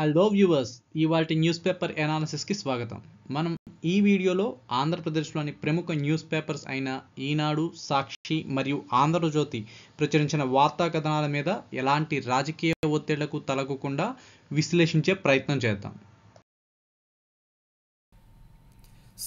hello viewers ఇవాటి news paper ఎనాలిసిస్కి స్వాగతం మనం ఈ వీడియోలో ఆంధ్రప్రదేశ్లోని ప్రముఖ న్యూస్ పేపర్స్ అయిన ఈనాడు సాక్షి మరియు ఆంధ్రజ్యోతి ప్రచురించిన వార్తా కథనాల మీద ఎలాంటి రాజకీయ ఒత్తిళ్లకు తలగకుండా విశ్లేషించే ప్రయత్నం చేద్దాం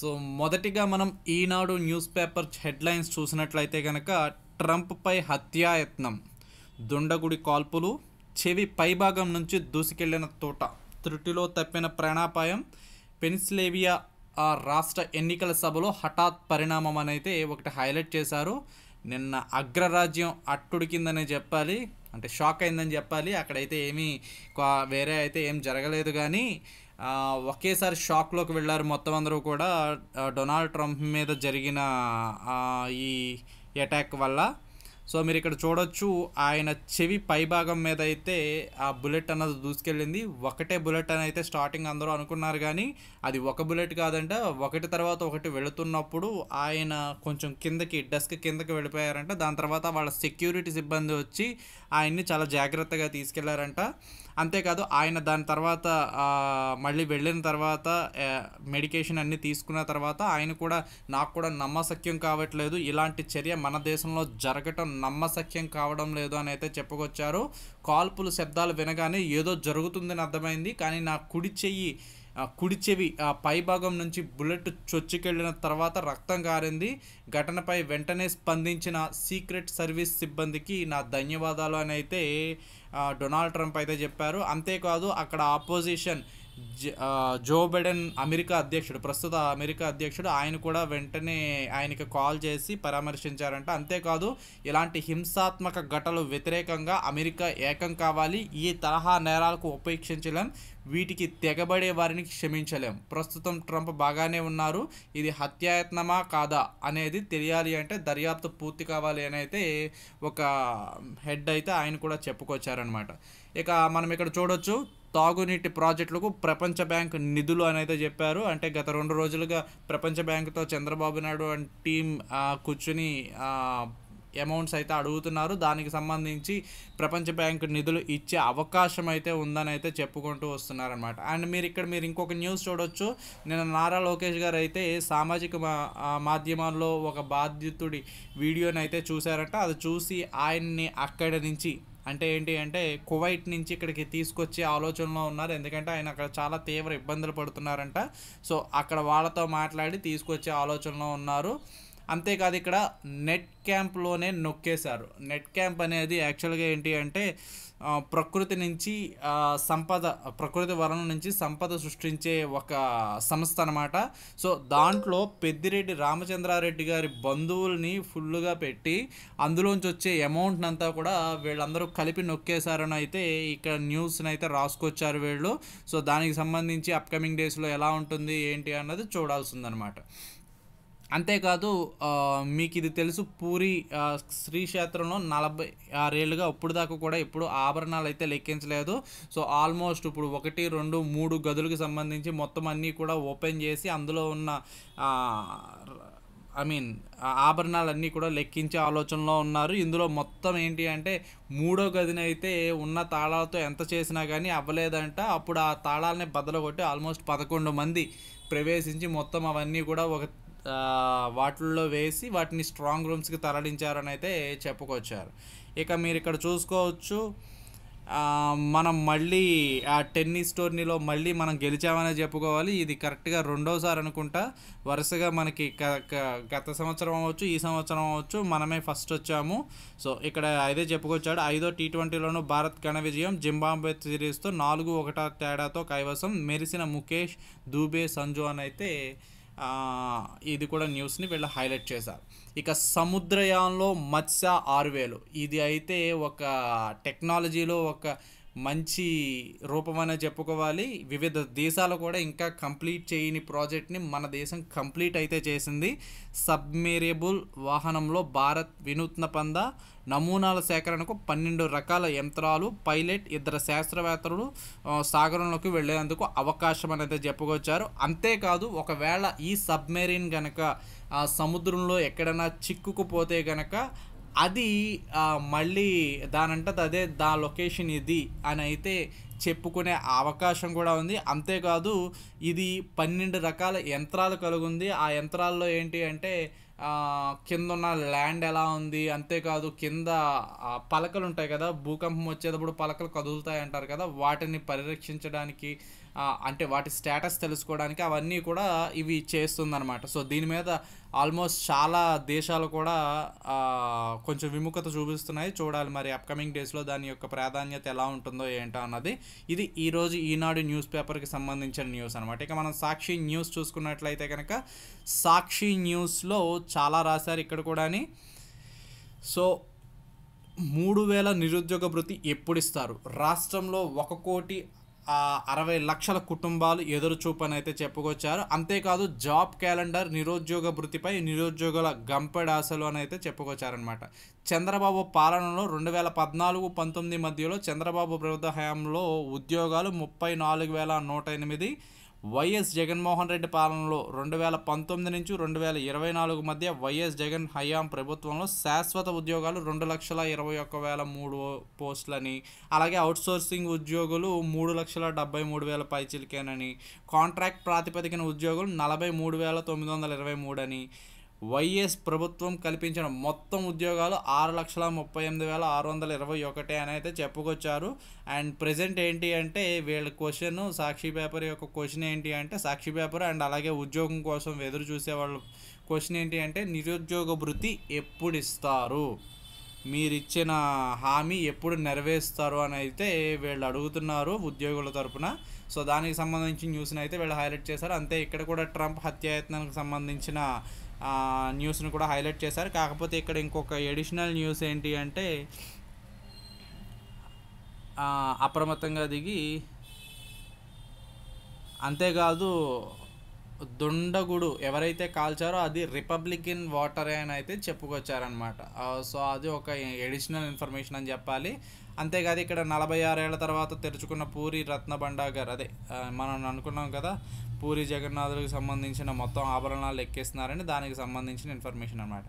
సో మొదటిగా మనం ఈనాడు న్యూస్ పేపర్ హెడ్లైన్స్ చూసినట్లయితే కనుక ట్రంప్పై హత్యాయత్నం దుండగుడి కాల్పులు చెవి పైభాగం నుంచి దూసుకెళ్లిన తోట త్రుటిలో తప్పిన ప్రాణాపాయం పెన్సిలేవియా ఆ రాష్ట్ర ఎన్నికల సభలో హఠాత్ పరిణామం అనైతే ఒకటి హైలైట్ చేశారు నిన్న అగ్రరాజ్యం అట్టుడికిందనే చెప్పాలి అంటే షాక్ అయిందని చెప్పాలి అక్కడైతే ఏమీ వేరే అయితే ఏం జరగలేదు కానీ ఒకేసారి షాక్లోకి వెళ్ళారు మొత్తం అందరూ కూడా డొనాల్డ్ ట్రంప్ మీద జరిగిన ఈ అటాక్ వల్ల సో మీరు ఇక్కడ చూడొచ్చు ఆయన చెవి పైభాగం మీద అయితే ఆ బుల్లెట్ అన్నది దూసుకెళ్ళింది ఒకటే బుల్లెట్ అని అయితే స్టార్టింగ్ అందరూ అనుకున్నారు కానీ అది ఒక బుల్లెట్ కాదంట ఒకటి తర్వాత ఒకటి వెళుతున్నప్పుడు ఆయన కొంచెం కిందకి డెస్క్ కిందకి వెళ్ళిపోయారంట దాని తర్వాత వాళ్ళ సెక్యూరిటీ సిబ్బంది వచ్చి ఆయన్ని చాలా జాగ్రత్తగా తీసుకెళ్లారంట అంతేకాదు ఆయన దాని తర్వాత మళ్ళీ వెళ్ళిన తర్వాత మెడికేషన్ అన్నీ తీసుకున్న తర్వాత ఆయన కూడా నాకు కూడా నమ్మసక్యం కావట్లేదు ఇలాంటి చర్య మన దేశంలో జరగటం నమ్మసక్యం కావడం లేదు అని అయితే చెప్పుకొచ్చారు కాల్పులు శబ్దాలు వినగానే ఏదో జరుగుతుందని అర్థమైంది కానీ నా కుడి చెయ్యి కుడి చెవి ఆ పైభాగం నుంచి బుల్లెట్ చొచ్చుకెళ్లిన తర్వాత రక్తం కారింది ఘటనపై వెంటనే స్పందించిన సీక్రెట్ సర్వీస్ సిబ్బందికి నా ధన్యవాదాలు అని అయితే డొనాల్డ్ ట్రంప్ అయితే చెప్పారు అంతేకాదు అక్కడ ఆపోజిషన్ జో బైడెన్ అమెరికా అధ్యక్షుడు ప్రస్తుత అమెరికా అధ్యక్షుడు ఆయన కూడా వెంటనే ఆయనకి కాల్ చేసి పరామర్శించారంట అంతేకాదు ఇలాంటి హింసాత్మక ఘటనలు వ్యతిరేకంగా అమెరికా ఏకం కావాలి ఈ తరహా నేరాలకు ఉపేక్షించలేం వీటికి తెగబడే వారిని క్షమించలేం ప్రస్తుతం ట్రంప్ బాగానే ఉన్నారు ఇది హత్యాయత్నమా కాదా అనేది తెలియాలి అంటే దర్యాప్తు పూర్తి కావాలి అని అయితే ఒక హెడ్ అయితే ఆయన కూడా చెప్పుకొచ్చారనమాట ఇక మనం ఇక్కడ చూడొచ్చు తాగునీటి ప్రాజెక్టులకు ప్రపంచ బ్యాంక్ నిధులు అని అయితే చెప్పారు అంటే గత రెండు రోజులుగా ప్రపంచ బ్యాంకుతో చంద్రబాబు నాయుడు అండ్ టీం కూర్చుని అమౌంట్స్ అయితే అడుగుతున్నారు దానికి సంబంధించి ప్రపంచ బ్యాంకు నిధులు ఇచ్చే అవకాశం అయితే ఉందని అయితే చెప్పుకుంటూ వస్తున్నారనమాట అండ్ మీరు ఇక్కడ మీరు ఇంకొక న్యూస్ చూడొచ్చు నిన్న నారా లోకేష్ గారు అయితే సామాజిక మాధ్యమాల్లో ఒక బాధితుడి వీడియోని అయితే చూశారట అది చూసి ఆయన్ని అక్కడి నుంచి అంటే ఏంటి అంటే కువైట్ నుంచి ఇక్కడికి తీసుకొచ్చే ఆలోచనలో ఉన్నారు ఎందుకంటే ఆయన అక్కడ చాలా తీవ్ర ఇబ్బందులు పడుతున్నారంట సో అక్కడ వాళ్ళతో మాట్లాడి తీసుకొచ్చే ఆలోచనలో ఉన్నారు అంతేకాదు ఇక్కడ నెట్ క్యాంప్లోనే నొక్కేశారు నెట్ క్యాంప్ అనేది యాక్చువల్గా ఏంటి అంటే ప్రకృతి నుంచి సంపద ప్రకృతి వలన నుంచి సంపద సృష్టించే ఒక సంస్థ అనమాట సో దాంట్లో పెద్దిరెడ్డి రామచంద్రారెడ్డి గారి బంధువుల్ని ఫుల్గా పెట్టి అందులోంచి వచ్చే అమౌంట్ని అంతా కూడా వీళ్ళందరూ కలిపి నొక్కేశారని అయితే ఇక్కడ న్యూస్ని అయితే రాసుకొచ్చారు వీళ్ళు సో దానికి సంబంధించి అప్కమింగ్ డేస్లో ఎలా ఉంటుంది ఏంటి అన్నది చూడాల్సిందనమాట అంతేకాదు మీకు ఇది తెలుసు పూరి శ్రీక్షేత్రంలో నలభై ఆరేళ్ళుగా ఇప్పుడు దాకా కూడా ఇప్పుడు ఆభరణాలు అయితే లెక్కించలేదు సో ఆల్మోస్ట్ ఇప్పుడు ఒకటి రెండు మూడు గదులకు సంబంధించి మొత్తం అన్నీ కూడా ఓపెన్ చేసి అందులో ఉన్న ఐ మీన్ ఆభరణాలన్నీ కూడా లెక్కించే ఆలోచనలో ఉన్నారు ఇందులో మొత్తం ఏంటి అంటే మూడో గదిని అయితే ఉన్న తాళాలతో ఎంత చేసినా కానీ అవ్వలేదంట అప్పుడు ఆ తాళాలని బదలగొట్టి ఆల్మోస్ట్ పదకొండు మంది ప్రవేశించి మొత్తం అవన్నీ కూడా ఒక వాటిల్లో వేసి వాటిని స్ట్రాంగ్ రూమ్స్కి తరలించారని అయితే చెప్పుకొచ్చారు ఇక మీరు ఇక్కడ చూసుకోవచ్చు మనం మళ్ళీ ఆ టెన్నిస్ టోర్నీలో మళ్ళీ మనం గెలిచామనే చెప్పుకోవాలి ఇది కరెక్ట్గా రెండోసారి అనుకుంటా వరుసగా మనకి గత సంవత్సరం అవ్వచ్చు ఈ సంవత్సరం అవ్వచ్చు మనమే ఫస్ట్ వచ్చాము సో ఇక్కడ అదే చెప్పుకొచ్చాడు ఐదో టీ ట్వంటీలోనూ భారత్ ఘన విజయం జింబాబ్వే సిరీస్తో నాలుగు ఒకట తేడాతో కైవసం మెరిసిన ముఖేష్ దూబే సంజు అని అయితే ఇది కూడా న్యూస్ని వీళ్ళు హైలైట్ చేశారు ఇక సముద్రయానంలో మత్స్య ఆరు వేలు ఇది అయితే ఒక టెక్నాలజీలో ఒక మంచి అనే చెప్పుకోవాలి వివిధ దేశాలు కూడా ఇంకా కంప్లీట్ చేయని ప్రాజెక్ట్ని మన దేశం కంప్లీట్ అయితే చేసింది సబ్మెరేబుల్ వాహనంలో భారత్ వినూత్న పంద నమూనాల సేకరణకు పన్నెండు రకాల యంత్రాలు పైలట్ ఇద్దరు శాస్త్రవేత్తలు సాగరంలోకి వెళ్ళేందుకు అవకాశం అనేది చెప్పుకొచ్చారు అంతేకాదు ఒకవేళ ఈ సబ్మెరీన్ కనుక ఆ సముద్రంలో ఎక్కడైనా చిక్కుకుపోతే గనక అది మళ్ళీ దాని అంటది అదే దా లొకేషన్ ఇది అని అయితే చెప్పుకునే అవకాశం కూడా ఉంది అంతేకాదు ఇది పన్నెండు రకాల యంత్రాలు కలుగుంది ఆ యంత్రాల్లో ఏంటి అంటే కింద ఉన్న ల్యాండ్ ఎలా ఉంది అంతేకాదు కింద పలకలు ఉంటాయి కదా భూకంపం వచ్చేటప్పుడు పలకలు కదులుతాయి అంటారు కదా వాటిని పరిరక్షించడానికి అంటే వాటి స్టేటస్ తెలుసుకోవడానికి అవన్నీ కూడా ఇవి చేస్తుందన్నమాట సో దీని మీద ఆల్మోస్ట్ చాలా దేశాలు కూడా కొంచెం విముఖత చూపిస్తున్నాయి చూడాలి మరి అప్కమింగ్ డేస్లో దాని యొక్క ప్రాధాన్యత ఎలా ఉంటుందో ఏంటో అన్నది ఇది ఈరోజు ఈనాడు న్యూస్ పేపర్కి సంబంధించిన న్యూస్ అనమాట ఇక మనం సాక్షి న్యూస్ చూసుకున్నట్లయితే కనుక సాక్షి న్యూస్లో చాలా రాశారు ఇక్కడ కూడాని సో మూడు వేల నిరుద్యోగ భృతి ఇస్తారు రాష్ట్రంలో ఒక కోటి అరవై లక్షల కుటుంబాలు ఎదురు అయితే చెప్పుకొచ్చారు అంతేకాదు జాబ్ క్యాలెండర్ నిరుద్యోగ వృత్తిపై నిరుద్యోగుల గంపెడాశలు అని అయితే చెప్పుకొచ్చారనమాట చంద్రబాబు పాలనలో రెండు వేల పద్నాలుగు పంతొమ్మిది మధ్యలో చంద్రబాబు ప్రభుత్వ హయాంలో ఉద్యోగాలు ముప్పై నాలుగు వేల నూట ఎనిమిది వైఎస్ జగన్మోహన్ రెడ్డి పాలనలో రెండు వేల పంతొమ్మిది నుంచి రెండు వేల ఇరవై నాలుగు మధ్య వైఎస్ జగన్ హయాం ప్రభుత్వంలో శాశ్వత ఉద్యోగాలు రెండు లక్షల ఇరవై ఒక్క వేల మూడు పోస్టులని అలాగే అవుట్సోర్సింగ్ ఉద్యోగులు మూడు లక్షల డెబ్బై మూడు వేల పైచిలికేనని కాంట్రాక్ట్ ప్రాతిపదికన ఉద్యోగులు నలభై మూడు వేల తొమ్మిది వందల ఇరవై మూడు అని వైఎస్ ప్రభుత్వం కల్పించిన మొత్తం ఉద్యోగాలు ఆరు లక్షల ముప్పై ఎనిమిది వేల ఆరు వందల ఇరవై ఒకటి అని అయితే చెప్పుకొచ్చారు అండ్ ప్రజెంట్ ఏంటి అంటే వీళ్ళ క్వశ్చన్ సాక్షి పేపర్ యొక్క క్వశ్చన్ ఏంటి అంటే సాక్షి పేపర్ అండ్ అలాగే ఉద్యోగం కోసం ఎదురు చూసే వాళ్ళు క్వశ్చన్ ఏంటి అంటే నిరుద్యోగ భృతి ఎప్పుడు ఇస్తారు మీరిచ్చిన హామీ ఎప్పుడు నెరవేరుస్తారు అని అయితే వీళ్ళు అడుగుతున్నారు ఉద్యోగుల తరపున సో దానికి సంబంధించిన న్యూస్ని అయితే వీళ్ళు హైలైట్ చేశారు అంతే ఇక్కడ కూడా ట్రంప్ హత్యాయత్నానికి సంబంధించిన న్యూస్ను కూడా హైలైట్ చేశారు కాకపోతే ఇక్కడ ఇంకొక ఎడిషనల్ న్యూస్ ఏంటి అంటే అప్రమత్తంగా దిగి అంతేకాదు దుండగుడు ఎవరైతే కాల్చారో అది రిపబ్లికన్ ఓటరే అని అయితే చెప్పుకొచ్చారనమాట సో అది ఒక ఎడిషనల్ ఇన్ఫర్మేషన్ అని చెప్పాలి అంతేకాదు ఇక్కడ నలభై ఆరేళ్ల తర్వాత తెరుచుకున్న పూరి రత్న భండాగర్ అదే మనం అనుకున్నాం కదా పూరి జగన్నాథులకు సంబంధించిన మొత్తం ఆభరణాలు ఎక్కేస్తున్నారని దానికి సంబంధించిన ఇన్ఫర్మేషన్ అనమాట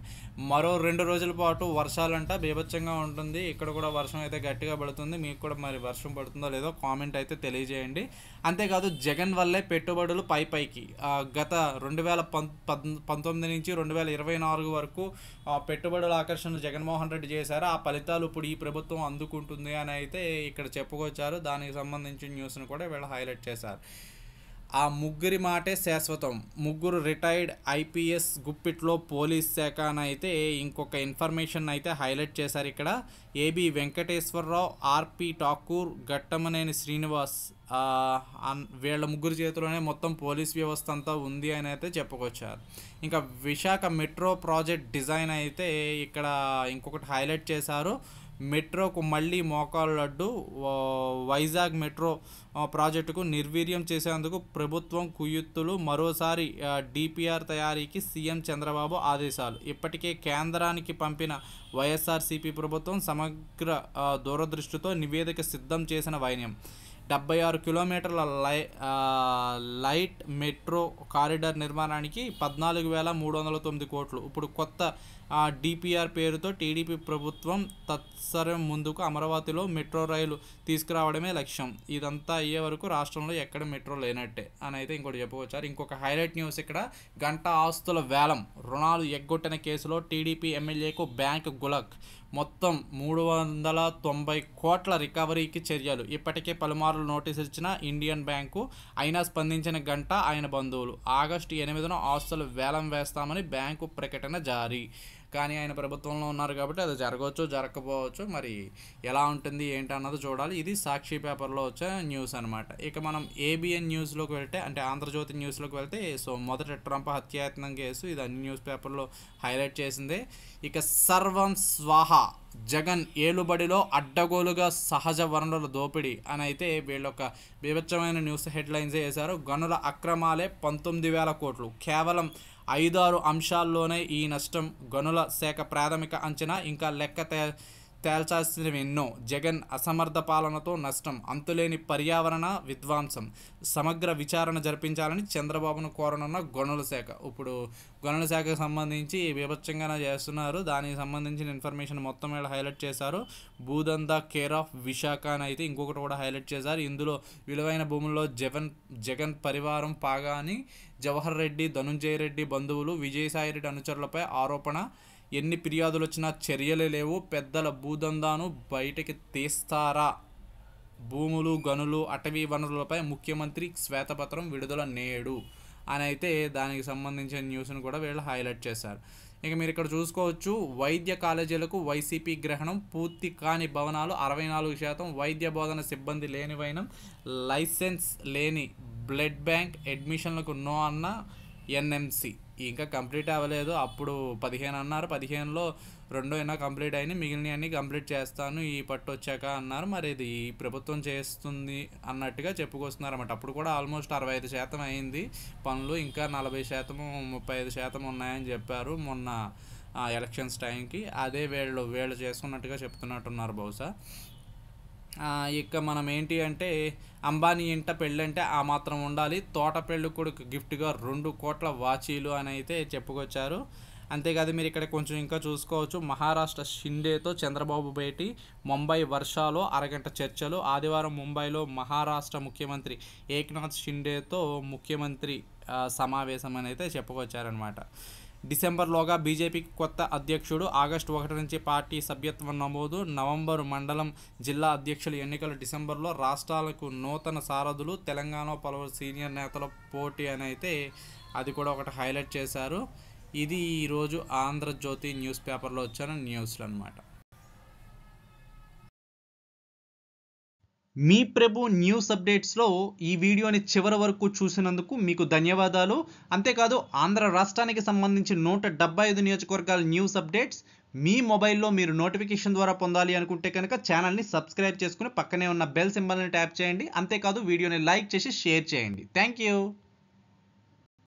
మరో రెండు రోజుల పాటు వర్షాలంట బీభత్సంగా ఉంటుంది ఇక్కడ కూడా వర్షం అయితే గట్టిగా పడుతుంది మీకు కూడా మరి వర్షం పడుతుందో లేదో కామెంట్ అయితే తెలియజేయండి అంతేకాదు జగన్ వల్లే పెట్టుబడులు పై పైకి గత రెండు వేల పంతొమ్మిది నుంచి రెండు వేల ఇరవై నాలుగు వరకు పెట్టుబడుల ఆకర్షణ జగన్మోహన్ రెడ్డి చేశారు ఆ ఫలితాలు ఇప్పుడు ఈ ప్రభుత్వం అందుకుంటుంది ఉంటుంది అని అయితే ఇక్కడ చెప్పుకొచ్చారు దానికి సంబంధించిన న్యూస్ను కూడా వీళ్ళు హైలైట్ చేశారు ఆ ముగ్గురి మాటే శాశ్వతం ముగ్గురు రిటైర్డ్ ఐపీఎస్ గుప్పిట్లో పోలీస్ శాఖ అయితే ఇంకొక ఇన్ఫర్మేషన్ అయితే హైలైట్ చేశారు ఇక్కడ ఏబి వెంకటేశ్వరరావు ఆర్పి ఠాకూర్ గట్టమనేని శ్రీనివాస్ వీళ్ళ ముగ్గురు చేతిలోనే మొత్తం పోలీస్ వ్యవస్థ అంతా ఉంది అని అయితే చెప్పుకొచ్చారు ఇంకా విశాఖ మెట్రో ప్రాజెక్ట్ డిజైన్ అయితే ఇక్కడ ఇంకొకటి హైలైట్ చేశారు మెట్రోకు మళ్ళీ మోకాలు లడ్డు వైజాగ్ మెట్రో ప్రాజెక్టుకు నిర్వీర్యం చేసేందుకు ప్రభుత్వం కుయుత్తులు మరోసారి డిపిఆర్ తయారీకి సీఎం చంద్రబాబు ఆదేశాలు ఇప్పటికే కేంద్రానికి పంపిన వైఎస్ఆర్సీపీ ప్రభుత్వం సమగ్ర దూరదృష్టితో నివేదిక సిద్ధం చేసిన వైన్యం డెబ్బై ఆరు కిలోమీటర్ల లై లైట్ మెట్రో కారిడార్ నిర్మాణానికి పద్నాలుగు వేల మూడు వందల తొమ్మిది కోట్లు ఇప్పుడు కొత్త డిపిఆర్ పేరుతో టీడీపీ ప్రభుత్వం తత్సరం ముందుకు అమరావతిలో మెట్రో రైలు తీసుకురావడమే లక్ష్యం ఇదంతా అయ్యే వరకు రాష్ట్రంలో ఎక్కడ మెట్రో లేనట్టే అని అయితే ఇంకోటి చెప్పుకొచ్చారు ఇంకొక హైలైట్ న్యూస్ ఇక్కడ గంట ఆస్తుల వేలం రుణాలు ఎగ్గొట్టిన కేసులో టీడీపీ ఎమ్మెల్యేకు బ్యాంక్ గులక్ మొత్తం మూడు వందల తొంభై కోట్ల రికవరీకి చర్యలు ఇప్పటికే పలుమార్లు నోటీసు ఇచ్చిన ఇండియన్ బ్యాంకు అయినా స్పందించిన గంట ఆయన బంధువులు ఆగస్టు ఎనిమిదిన ఆస్తులు వేలం వేస్తామని బ్యాంకు ప్రకటన జారీ కానీ ఆయన ప్రభుత్వంలో ఉన్నారు కాబట్టి అది జరగవచ్చు జరగకపోవచ్చు మరి ఎలా ఉంటుంది ఏంటి అన్నది చూడాలి ఇది సాక్షి పేపర్లో వచ్చే న్యూస్ అనమాట ఇక మనం ఏబిఎన్ న్యూస్లోకి వెళ్తే అంటే ఆంధ్రజ్యోతి న్యూస్లోకి వెళ్తే సో మొదట ట్రంప్ హత్యాయత్నం కేసు ఇది అన్ని న్యూస్ పేపర్లో హైలైట్ చేసింది ఇక సర్వం స్వాహ జగన్ ఏలుబడిలో అడ్డగోలుగా సహజ వనరుల దోపిడీ అని అయితే వీళ్ళొక వివచ్చమైన న్యూస్ హెడ్లైన్స్ వేశారు గనుల అక్రమాలే పంతొమ్మిది వేల కోట్లు కేవలం ఐదారు అంశాల్లోనే ఈ నష్టం గనుల శాఖ ప్రాథమిక అంచనా ఇంకా లెక్క తేల్చాల్సినవి ఎన్నో జగన్ అసమర్థ పాలనతో నష్టం అంతులేని పర్యావరణ విధ్వంసం సమగ్ర విచారణ జరిపించాలని చంద్రబాబును కోరనున్న గనుల శాఖ ఇప్పుడు గనుల శాఖకు సంబంధించి విభత్సంగా చేస్తున్నారు దానికి సంబంధించిన ఇన్ఫర్మేషన్ మొత్తం మీద హైలైట్ చేశారు భూదంద కేర్ ఆఫ్ విశాఖ అని అయితే ఇంకొకటి కూడా హైలైట్ చేశారు ఇందులో విలువైన భూముల్లో జగన్ జగన్ పరివారం పాగా అని జవహర్ రెడ్డి ధనుంజయ రెడ్డి బంధువులు విజయసాయి రెడ్డి అనుచరులపై ఆరోపణ ఎన్ని ఫిర్యాదులు వచ్చినా చర్యలు లేవు పెద్దల భూదందాను బయటకి తీస్తారా భూములు గనులు అటవీ వనరులపై ముఖ్యమంత్రి శ్వేతపత్రం విడుదల నేడు అని అయితే దానికి సంబంధించిన న్యూస్ను కూడా వీళ్ళు హైలైట్ చేశారు ఇక మీరు ఇక్కడ చూసుకోవచ్చు వైద్య కాలేజీలకు వైసీపీ గ్రహణం పూర్తి కాని భవనాలు అరవై నాలుగు శాతం వైద్య బోధన సిబ్బంది లేనివైన లైసెన్స్ లేని బ్లడ్ బ్యాంక్ అడ్మిషన్లకు నో అన్న ఎన్ఎంసి ఇంకా కంప్లీట్ అవ్వలేదు అప్పుడు పదిహేను అన్నారు పదిహేనులో రెండో అయినా కంప్లీట్ అయినాయి మిగిలినవన్నీ కంప్లీట్ చేస్తాను ఈ పట్టు వచ్చాక అన్నారు మరి ఇది ఈ ప్రభుత్వం చేస్తుంది అన్నట్టుగా చెప్పుకొస్తున్నారు అన్నమాట అప్పుడు కూడా ఆల్మోస్ట్ అరవై ఐదు శాతం అయింది పనులు ఇంకా నలభై శాతం ముప్పై ఐదు శాతం ఉన్నాయని చెప్పారు మొన్న ఎలక్షన్స్ టైంకి అదే వీళ్ళు వీళ్ళు చేసుకున్నట్టుగా చెప్తున్నట్టున్నారు బహుశా ఇక మనం ఏంటి అంటే అంబానీ ఇంట పెళ్ళంటే ఆ మాత్రం ఉండాలి తోట పెళ్ళి కొడుకు గిఫ్ట్గా రెండు కోట్ల వాచీలు అని అయితే చెప్పుకొచ్చారు అంతేకాదు మీరు ఇక్కడ కొంచెం ఇంకా చూసుకోవచ్చు మహారాష్ట్ర షిండేతో చంద్రబాబు భేటీ ముంబై వర్షాలో అరగంట చర్చలు ఆదివారం ముంబైలో మహారాష్ట్ర ముఖ్యమంత్రి ఏక్నాథ్ షిండేతో ముఖ్యమంత్రి సమావేశం అని అయితే చెప్పుకొచ్చారనమాట డిసెంబర్లోగా బీజేపీకి కొత్త అధ్యక్షుడు ఆగస్టు ఒకటి నుంచి పార్టీ సభ్యత్వం నమోదు నవంబర్ మండలం జిల్లా అధ్యక్షుల ఎన్నికలు డిసెంబర్లో రాష్ట్రాలకు నూతన సారథులు తెలంగాణ పలువురు సీనియర్ నేతల పోటీ అని అయితే అది కూడా ఒకటి హైలైట్ చేశారు ఇది ఈరోజు ఆంధ్రజ్యోతి న్యూస్ పేపర్లో వచ్చిన న్యూస్లు అనమాట మీ ప్రభు న్యూస్ అప్డేట్స్లో ఈ వీడియోని చివరి వరకు చూసినందుకు మీకు ధన్యవాదాలు అంతేకాదు ఆంధ్ర రాష్ట్రానికి సంబంధించి నూట డెబ్బై ఐదు నియోజకవర్గాల న్యూస్ అప్డేట్స్ మీ మొబైల్లో మీరు నోటిఫికేషన్ ద్వారా పొందాలి అనుకుంటే కనుక ఛానల్ని సబ్స్క్రైబ్ చేసుకుని పక్కనే ఉన్న బెల్ సింబల్ని ట్యాప్ చేయండి అంతేకాదు వీడియోని లైక్ చేసి షేర్ చేయండి థ్యాంక్ యూ